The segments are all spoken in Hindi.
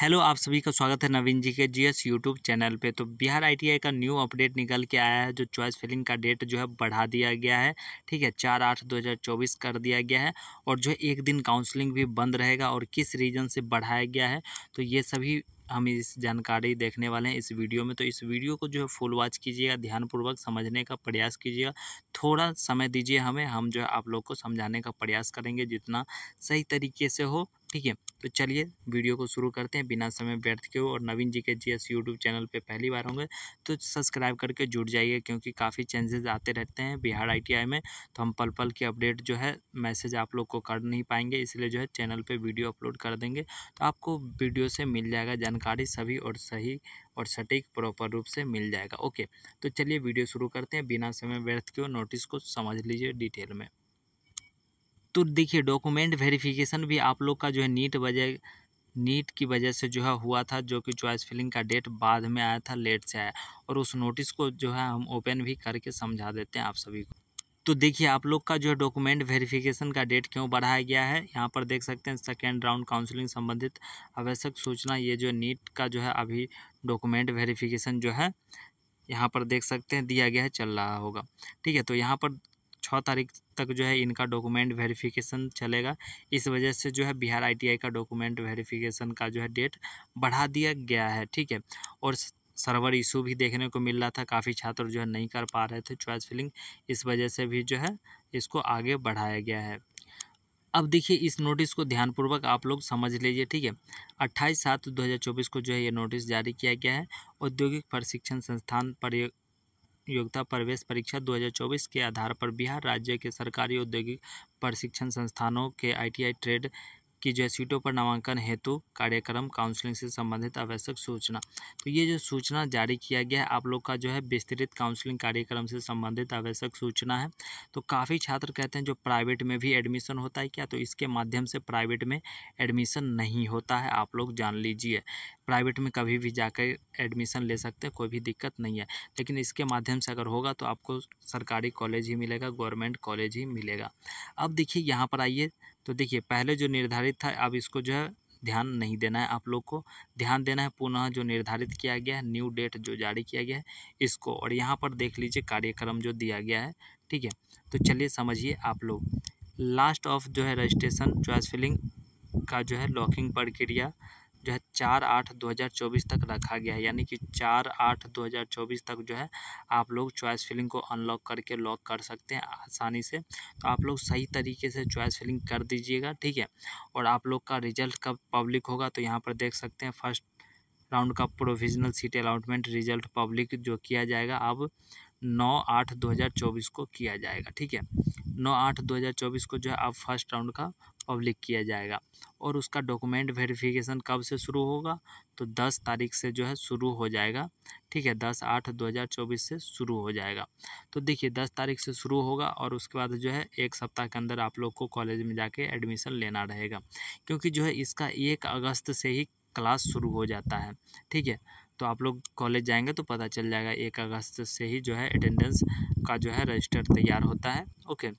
हेलो आप सभी का स्वागत है नवीन जी के जीएस यूट्यूब चैनल पे तो बिहार आईटीआई का न्यू अपडेट निकल के आया है जो चॉइस फिलिंग का डेट जो है बढ़ा दिया गया है ठीक है चार आठ दो हज़ार चौबीस कर दिया गया है और जो है एक दिन काउंसलिंग भी बंद रहेगा और किस रीज़न से बढ़ाया गया है तो ये सभी हम इस जानकारी देखने वाले हैं इस वीडियो में तो इस वीडियो को जो है फुल वॉच कीजिएगा ध्यानपूर्वक समझने का प्रयास कीजिएगा थोड़ा समय दीजिए हमें हम जो है आप लोग को समझाने का प्रयास करेंगे जितना सही तरीके से हो ठीक है तो चलिए वीडियो को शुरू करते हैं बिना समय व्यर्थ के और नवीन जी के जीएस यूट्यूब चैनल पे पहली बार होंगे तो सब्सक्राइब करके जुड़ जाइए क्योंकि काफ़ी चेंजेस आते रहते हैं बिहार आईटीआई में तो हम पल पल की अपडेट जो है मैसेज आप लोग को कर नहीं पाएंगे इसलिए जो है चैनल पर वीडियो अपलोड कर देंगे तो आपको वीडियो से मिल जाएगा जानकारी सभी और सही और सटीक प्रॉपर रूप से मिल जाएगा ओके तो चलिए वीडियो शुरू करते हैं बिना समय व्यर्थ के नोटिस को समझ लीजिए डिटेल में तो देखिए डॉक्यूमेंट वेरिफिकेशन भी आप लोग का जो है नीट वजह नीट की वजह से जो है हुआ था जो कि चॉइस फिलिंग का डेट बाद में आया था लेट से आया और उस नोटिस को जो है हम ओपन भी करके समझा देते हैं आप सभी को तो देखिए आप लोग का जो है डॉक्यूमेंट वेरिफिकेशन का डेट क्यों बढ़ाया गया है यहाँ पर देख सकते हैं सेकेंड राउंड काउंसलिंग संबंधित आवश्यक सूचना ये जो नीट का जो है अभी डॉक्यूमेंट वेरिफिकेशन जो है यहाँ पर देख सकते हैं दिया गया है चल रहा होगा ठीक है तो यहाँ पर छः तारीख तक जो है इनका डॉक्यूमेंट वेरिफिकेशन चलेगा इस वजह से जो है बिहार आईटीआई का डॉक्यूमेंट वेरिफिकेशन का जो है डेट बढ़ा दिया गया है ठीक है और सर्वर इशू भी देखने को मिल रहा था काफ़ी छात्र जो है नहीं कर पा रहे थे चॉइस फिलिंग इस वजह से भी जो है इसको आगे बढ़ाया गया है अब देखिए इस नोटिस को ध्यानपूर्वक आप लोग समझ लीजिए ठीक है अट्ठाईस सात 2024 को जो है ये नोटिस जारी किया गया है औद्योगिक प्रशिक्षण संस्थान पर योग्यता प्रवेश परीक्षा 2024 के आधार पर बिहार राज्य के सरकारी औद्योगिक प्रशिक्षण संस्थानों के आईटीआई ट्रेड की जो है सीटों पर नामांकन हेतु कार्यक्रम काउंसलिंग से संबंधित आवश्यक सूचना तो ये जो सूचना जारी किया गया है आप लोग का जो है विस्तृत काउंसलिंग कार्यक्रम से संबंधित आवश्यक सूचना है तो काफ़ी छात्र कहते हैं जो प्राइवेट में भी एडमिशन होता है क्या तो इसके माध्यम से प्राइवेट में एडमिशन नहीं होता है आप लोग जान लीजिए प्राइवेट में कभी भी जाकर एडमिशन ले सकते हैं कोई भी दिक्कत नहीं है लेकिन इसके माध्यम से अगर होगा तो आपको सरकारी कॉलेज ही मिलेगा गवर्नमेंट कॉलेज ही मिलेगा अब देखिए यहाँ पर आइए तो देखिए पहले जो निर्धारित था अब इसको जो है ध्यान नहीं देना है आप लोग को ध्यान देना है पुनः जो निर्धारित किया गया है न्यू डेट जो जारी किया गया है इसको और यहाँ पर देख लीजिए कार्यक्रम जो दिया गया है ठीक है तो चलिए समझिए आप लोग लास्ट ऑफ जो है रजिस्ट्रेशन चॉइस फिलिंग का जो है लॉकिंग प्रक्रिया जो है चार आठ दो हज़ार चौबीस तक रखा गया है यानी कि चार आठ दो हज़ार चौबीस तक जो है आप लोग चॉइस फिलिंग को अनलॉक करके लॉक कर सकते हैं आसानी से तो आप लोग सही तरीके से चॉइस फिलिंग कर दीजिएगा ठीक है और आप लोग का रिजल्ट कब पब्लिक होगा तो यहाँ पर देख सकते हैं फर्स्ट राउंड का provisional seat allotment result public जो किया जाएगा अब नौ आठ दो हज़ार चौबीस को किया जाएगा ठीक है नौ आठ दो हज़ार चौबीस को जो है अब फर्स्ट राउंड का पब्लिक किया जाएगा और उसका डॉक्यूमेंट वेरिफिकेशन कब से शुरू होगा तो दस तारीख से जो है शुरू हो जाएगा ठीक है दस आठ दो हज़ार चौबीस से शुरू हो जाएगा तो देखिए दस तारीख से शुरू होगा और उसके बाद जो है एक सप्ताह के अंदर आप लोग को कॉलेज में जाके एडमिशन लेना रहेगा क्योंकि जो है इसका एक अगस्त से ही क्लास शुरू हो जाता है ठीक है तो आप लोग कॉलेज जाएंगे तो पता चल जाएगा एक अगस्त से ही जो है अटेंडेंस का जो है रजिस्टर तैयार होता है ओके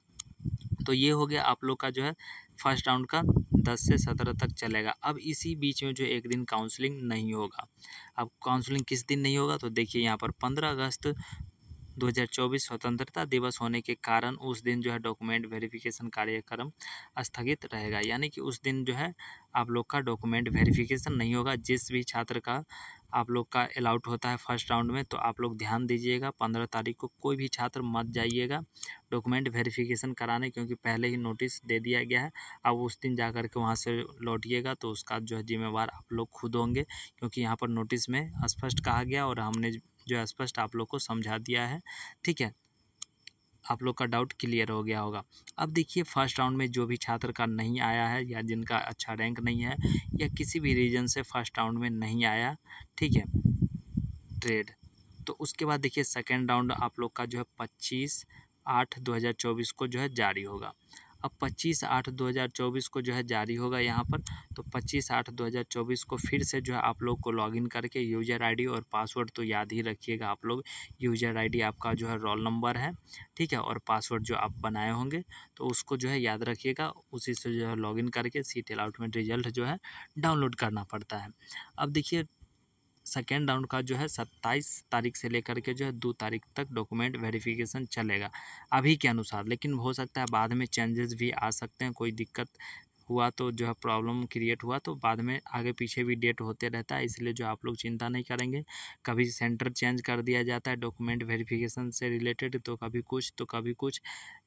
तो ये हो गया आप लोग का जो है फर्स्ट राउंड का दस से सत्रह तक चलेगा अब इसी बीच में जो एक दिन काउंसलिंग नहीं होगा अब काउंसलिंग किस दिन नहीं होगा तो देखिए यहाँ पर पंद्रह अगस्त 2024 स्वतंत्रता दिवस होने के कारण उस दिन जो है डॉक्यूमेंट वेरिफिकेशन कार्यक्रम स्थगित रहेगा यानी कि उस दिन जो है आप लोग का डॉक्यूमेंट वेरिफिकेशन नहीं होगा जिस भी छात्र का आप लोग का अलाउट होता है फर्स्ट राउंड में तो आप लोग ध्यान दीजिएगा पंद्रह तारीख को कोई भी छात्र मत जाइएगा डॉक्यूमेंट वेरिफिकेशन कराने क्योंकि पहले ही नोटिस दे दिया गया है अब उस दिन जा करके के वहाँ से लौटिएगा तो उसका जो है जिम्मेवार आप लोग खुद होंगे क्योंकि यहाँ पर नोटिस में स्पष्ट कहा गया और हमने जो है स्पष्ट आप लोग को समझा दिया है ठीक है आप लोग का डाउट क्लियर हो गया होगा अब देखिए फर्स्ट राउंड में जो भी छात्र का नहीं आया है या जिनका अच्छा रैंक नहीं है या किसी भी रीजन से फर्स्ट राउंड में नहीं आया ठीक है ट्रेड तो उसके बाद देखिए सेकेंड राउंड आप लोग का जो है पच्चीस आठ दो हज़ार चौबीस को जो है जारी होगा अब 25 आठ 2024 को जो है जारी होगा यहाँ पर तो 25 आठ 2024 को फिर से जो है आप लोग को लॉगिन करके यूजर आईडी और पासवर्ड तो याद ही रखिएगा आप लोग यूजर आईडी आपका जो है रोल नंबर है ठीक है और पासवर्ड जो आप बनाए होंगे तो उसको जो है याद रखिएगा उसी से जो है लॉगिन करके आउट में रिजल्ट जो है डाउनलोड करना पड़ता है अब देखिए सेकेंड राउंड का जो है सत्ताईस तारीख से लेकर के जो है दो तारीख तक डॉक्यूमेंट वेरिफिकेशन चलेगा अभी के अनुसार लेकिन हो सकता है बाद में चेंजेस भी आ सकते हैं कोई दिक्कत हुआ तो जो है प्रॉब्लम क्रिएट हुआ तो बाद में आगे पीछे भी डेट होते रहता है इसलिए जो आप लोग चिंता नहीं करेंगे कभी सेंटर चेंज कर दिया जाता है डॉक्यूमेंट वेरिफिकेशन से रिलेटेड तो कभी कुछ तो कभी कुछ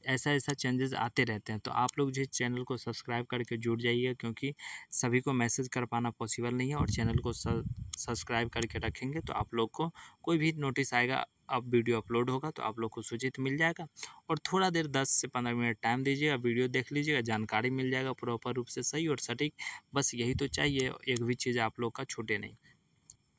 ऐसा ऐसा चेंजेस आते रहते हैं तो आप लोग जो चैनल को सब्सक्राइब करके जुड़ जाइए क्योंकि सभी को मैसेज कर पाना पॉसिबल नहीं है और चैनल को सब्सक्राइब करके रखेंगे तो आप लोग को कोई भी नोटिस आएगा अब वीडियो अपलोड होगा तो आप लोग को सूचित मिल जाएगा और थोड़ा देर दस से पंद्रह मिनट टाइम दीजिएगा वीडियो देख लीजिएगा जानकारी मिल जाएगा प्रॉपर रूप से सही और सटीक बस यही तो चाहिए एक भी चीज़ आप लोग का छूटे नहीं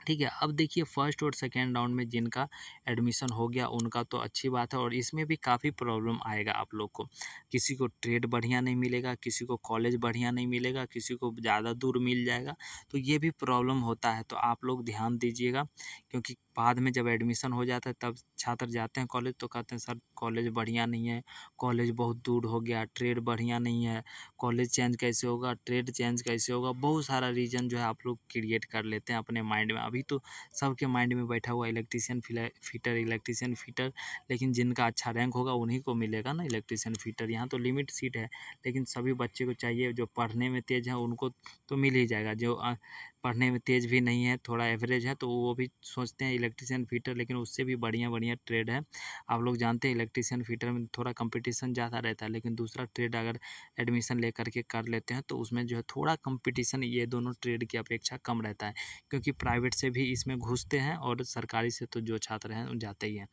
ठीक है अब देखिए फर्स्ट और सेकेंड राउंड में जिनका एडमिशन हो गया उनका तो अच्छी बात है और इसमें भी काफ़ी प्रॉब्लम आएगा आप लोग को किसी को ट्रेड बढ़िया नहीं मिलेगा किसी को कॉलेज बढ़िया नहीं मिलेगा किसी को ज़्यादा दूर मिल जाएगा तो ये भी प्रॉब्लम होता है तो आप लोग ध्यान दीजिएगा क्योंकि बाद में जब एडमिशन हो जाता है तब छात्र जाते हैं कॉलेज तो कहते हैं सर कॉलेज बढ़िया नहीं है कॉलेज बहुत दूर हो गया ट्रेड बढ़िया नहीं है कॉलेज चेंज कैसे होगा ट्रेड चेंज कैसे होगा बहुत सारा रीज़न जो है आप लोग क्रिएट कर लेते हैं अपने माइंड में अभी तो सबके माइंड में बैठा हुआ इलेक्ट्रीशियन फिटर इलेक्ट्रीशियन फिटर लेकिन जिनका अच्छा रैंक होगा उन्हीं को मिलेगा ना इलेक्ट्रीशियन फिटर यहाँ तो लिमिट सीट है लेकिन सभी बच्चे को चाहिए जो पढ़ने में तेज़ है उनको तो मिल ही जाएगा जो पढ़ने में तेज़ भी नहीं है थोड़ा एवरेज है तो वो भी सोचते हैं इलेक्ट्रीशियन फीटर लेकिन उससे भी बढ़िया बढ़िया ट्रेड है आप लोग जानते हैं इलेक्ट्रीशियन फीटर में थोड़ा कंपटीशन ज़्यादा रहता है लेकिन दूसरा ट्रेड अगर एडमिशन ले करके कर लेते हैं तो उसमें जो है थोड़ा कंपटीशन ये दोनों ट्रेड की अपेक्षा कम रहता है क्योंकि प्राइवेट से भी इसमें घुसते हैं और सरकारी से तो जो छात्र हैं जाते ही हैं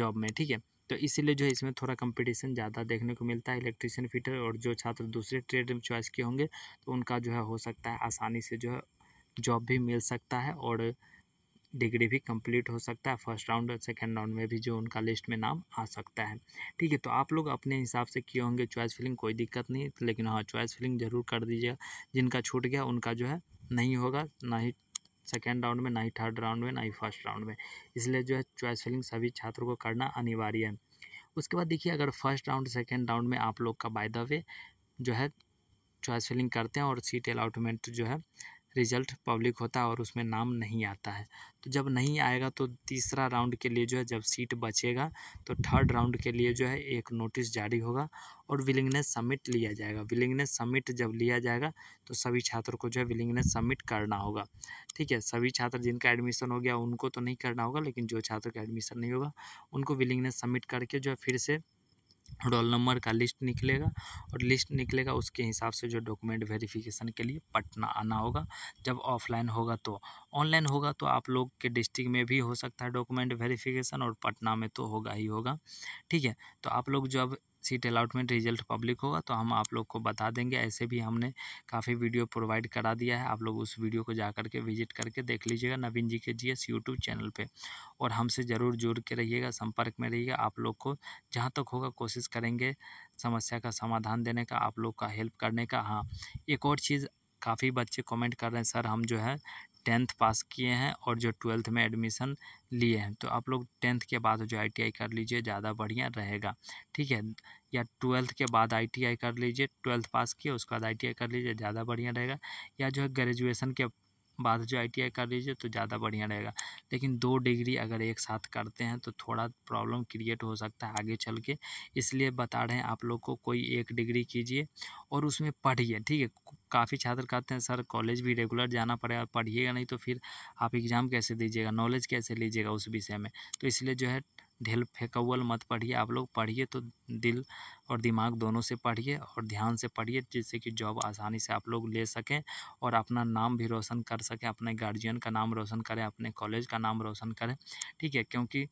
जॉब में ठीक है तो इसीलिए जो है इसमें थोड़ा कंपटीशन ज़्यादा देखने को मिलता है इलेक्ट्रीशियन फीटर और जो छात्र दूसरे ट्रेड में चॉइस किए होंगे तो उनका जो है हो सकता है आसानी से जो है जॉब भी मिल सकता है और डिग्री भी कंप्लीट हो सकता है फर्स्ट राउंड और सेकेंड राउंड में भी जो उनका लिस्ट में नाम आ सकता है ठीक है तो आप लोग अपने हिसाब से किए होंगे चॉइस फिलिंग कोई दिक्कत नहीं लेकिन हाँ चॉइस फिलिंग ज़रूर कर दीजिएगा जिनका छूट गया उनका जो है नहीं होगा ना ही सेकेंड राउंड में ना ही थर्ड राउंड में ना ही फर्स्ट राउंड में इसलिए जो है चॉइस फिलिंग सभी छात्रों को करना अनिवार्य है उसके बाद देखिए अगर फर्स्ट राउंड सेकेंड राउंड में आप लोग का बाय द वे जो है चॉइस फिलिंग करते हैं और सीट अलाउटमेंट जो है रिज़ल्ट पब्लिक होता है और उसमें नाम नहीं आता है तो जब नहीं आएगा तो तीसरा राउंड के लिए जो है जब सीट बचेगा तो थर्ड राउंड के लिए जो है एक नोटिस जारी होगा और विलिंगनेस सबमिट लिया जाएगा विलिंगनेस सबमिट जब लिया जाएगा तो सभी छात्रों को जो है विलिंगनेस सबमिट करना होगा ठीक है सभी छात्र जिनका एडमिशन हो गया उनको तो नहीं करना होगा लेकिन जो छात्र का एडमिशन नहीं होगा उनको विलिंगनेस सबमिट करके जो है फिर से रोल नंबर का लिस्ट निकलेगा और लिस्ट निकलेगा उसके हिसाब से जो डॉक्यूमेंट वेरिफिकेशन के लिए पटना आना होगा जब ऑफलाइन होगा तो ऑनलाइन होगा तो आप लोग के डिस्ट्रिक्ट में भी हो सकता है डॉक्यूमेंट वेरिफिकेशन और पटना में तो होगा ही होगा ठीक है तो आप लोग जब सीट अलाउटमेंट रिजल्ट पब्लिक होगा तो हम आप लोग को बता देंगे ऐसे भी हमने काफ़ी वीडियो प्रोवाइड करा दिया है आप लोग उस वीडियो को जा करके विजिट करके देख लीजिएगा नवीन जी के जी एस यूट्यूब चैनल पर और हमसे ज़रूर जुड़ के रहिएगा संपर्क में रहिएगा आप लोग को जहाँ तक होगा कोशिश करेंगे समस्या का समाधान देने का आप लोग का हेल्प करने का हाँ एक और चीज़ काफ़ी बच्चे कमेंट कर रहे हैं सर हम जो है टेंथ पास किए हैं और जो ट्वेल्थ में एडमिशन लिए हैं तो आप लोग टेंथ के बाद जो आईटीआई कर लीजिए ज़्यादा बढ़िया रहेगा ठीक है या ट्वेल्थ के बाद आईटीआई कर लीजिए ट्वेल्थ पास किए उसके बाद आईटीआई कर लीजिए ज़्यादा बढ़िया रहेगा या जो है ग्रेजुएसन के बाद जो आई कर लीजिए तो ज़्यादा बढ़िया रहेगा लेकिन दो डिग्री अगर एक साथ करते हैं तो थोड़ा प्रॉब्लम क्रिएट हो सकता है आगे चल के इसलिए बता रहे हैं आप लोग को कोई एक डिग्री कीजिए और उसमें पढ़िए ठीक है काफ़ी छात्र कहते हैं सर कॉलेज भी रेगुलर जाना पड़ेगा पढ़िएगा नहीं तो फिर आप एग्ज़ाम कैसे दीजिएगा नॉलेज कैसे लीजिएगा उस विषय में तो इसलिए जो है ढेल फेंकवल मत पढ़िए आप लोग पढ़िए तो दिल और दिमाग दोनों से पढ़िए और ध्यान से पढ़िए जिससे कि जॉब आसानी से आप लोग ले सकें और अपना नाम भी रोशन कर सकें अपने गार्जियन का नाम रोशन करें अपने कॉलेज का नाम रोशन करें ठीक है क्योंकि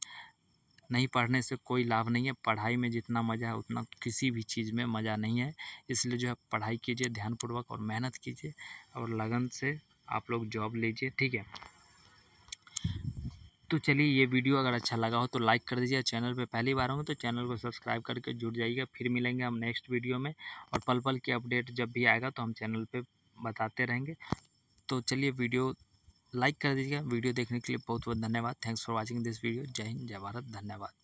नहीं पढ़ने से कोई लाभ नहीं है पढ़ाई में जितना मज़ा है उतना किसी भी चीज़ में मज़ा नहीं है इसलिए जो है पढ़ाई कीजिए ध्यानपूर्वक और मेहनत कीजिए और लगन से आप लोग जॉब लीजिए ठीक है तो चलिए ये वीडियो अगर अच्छा लगा हो तो लाइक कर दीजिए चैनल पे पहली बार होंगे तो चैनल को सब्सक्राइब करके जुड़ जाइएगा फिर मिलेंगे हम नेक्स्ट वीडियो में और पल पल की अपडेट जब भी आएगा तो हम चैनल पे बताते रहेंगे तो चलिए वीडियो लाइक कर दीजिएगा वीडियो देखने के लिए बहुत बहुत धन्यवाद thanks for watching this video जय हिंद जय भारत धन्यवाद